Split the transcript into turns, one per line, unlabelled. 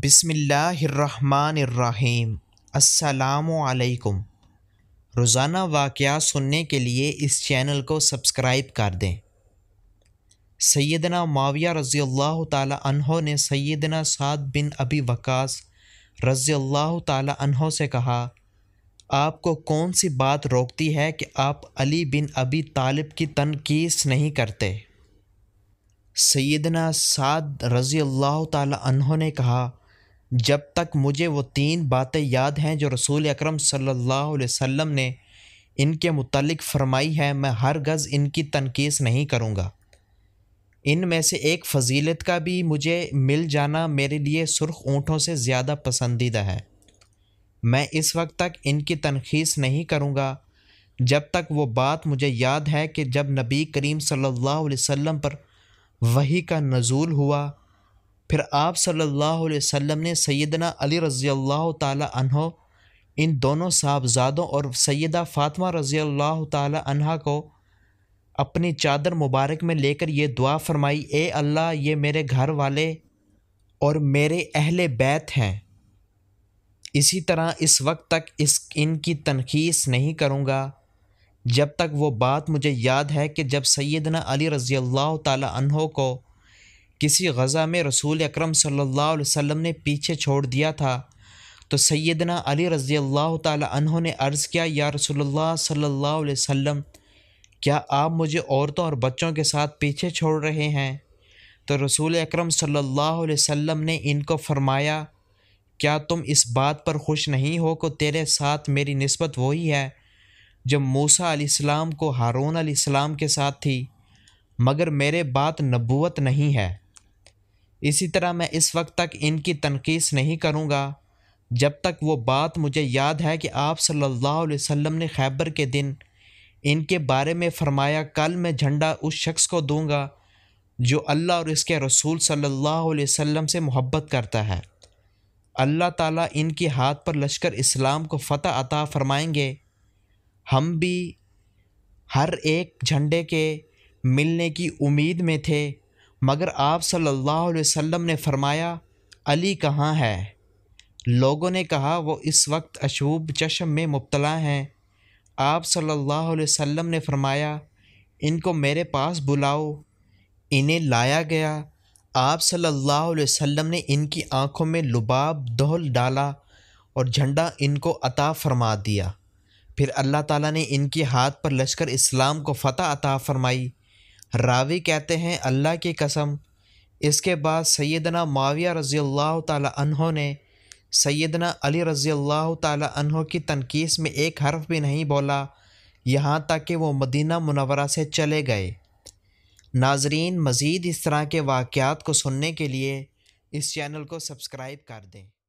बिसमीम् असलकुम रोज़ाना वाक़ सुनने के लिए इस चैनल को सब्सक्राइब कर दें सैदना माविया रज़ी अल्लाह तहों ने सैदना साद बिन अबी वकास रज़ी अल्लाह तहों से कहा आपको कौन सी बात रोकती है कि आप अली बिन अबी तालिब की तनकीस नहीं करते सैदना साद रज़ी अल्लाह तहों ने कहा जब तक मुझे वो तीन बातें याद हैं जो रसूल अकरम सल्लल्लाहु अलैहि वसल्लम ने इनके मुतलक फरमाई है मैं हर गज़ इनकी तनकीस नहीं करूँगा इन में से एक फजीलत का भी मुझे मिल जाना मेरे लिए सुर्ख ऊँटों से ज़्यादा पसंदीदा है मैं इस वक्त तक इनकी तनखीस नहीं करूँगा जब तक वो बात मुझे याद है कि जब नबी करीम सल्लल्लाहु अलैहि वसल्लम पर वही का नज़ूल हुआ फिर आप सल्लल्लाहु अलैहि वसल्लम ने सैदना अली रज़ी अल्लाह तहो इन दोनों साहबजादों और सैदा फ़ातमा रज़ी अल्लाह तह को अपनी चादर मुबारक में लेकर ये दुआ फरमाई ए अल्लाह ये मेरे घर वाले और मेरे अहल बैत हैं इसी तरह इस वक्त तक इस इनकी तनखीस नहीं करूँगा जब तक वो बात मुझे याद है कि जब सैदना अली रज़ी अल्लाह तहों को किसी गज़ा में रसूल अक्रम सल्लल्लाहु ने पीछे छोड़ दिया था तो सैदना अली रज़ी अल्लाह तहों ने अर्ज़ किया या रसोल्ला सल्ला वसम क्या आप मुझे औरतों और बच्चों के साथ पीछे छोड़ रहे हैं तो रसूल अक्रम सम ने इनको फरमाया क्या तुम इस बात पर खुश नहीं हो को तेरे साथ मेरी नस्बत वही है जब मूसा अलैहिस्सलाम को हारून अलैहिस्सलाम के साथ थी मगर मेरे बात नबूत नहीं है इसी तरह मैं इस वक्त तक इनकी तनखीस नहीं करूँगा जब तक वो बात मुझे याद है कि आप सल्लल्लाहु अलैहि वसल्लम ने खैबर के दिन इनके बारे में फरमाया कल मैं झंडा उस शख्स को दूंगा जो अल्लाह और इसके रसूल सल्लल्लाहु अलैहि वसल्लम से मोहब्बत करता है अल्लाह ताला इनके हाथ पर लश्कर इस्लाम को फ़तह अता फरमाएंगे हम भी हर एक झंडे के मिलने की उम्मीद में थे मगर आप सल्लल्लाहु अलैहि वसल्लम ने फरमाया अली कहाँ है लोगों ने कहा वो इस वक्त अशूब चशम में मुबतला हैं आप सल्लल्लाहु अलैहि वसल्लम ने फरमाया इनको मेरे पास बुलाओ इन्हें लाया गया आप सल्लल्लाहु अलैहि वसल्लम ने इनकी आंखों में लुबाब दोहल डाला और झंडा इनको अता फरमा दिया फिर अल्लाह ताला ने इनके हाथ पर लश्कर इस्लाम को फ़तह अता फरमाई रावी कहते हैं अल्लाह की कसम इसके बाद सैदना माविया रज़ी अल्लाह तहों ने सैदना अली रज़ी अल्लाह तहों की तनकीस में एक हर्फ भी नहीं बोला यहाँ तक कि वो मदीना मुनवरा से चले गए नाजरीन मज़ीद इस तरह के वाक़ को सुनने के लिए इस चैनल को सब्सक्राइब कर दें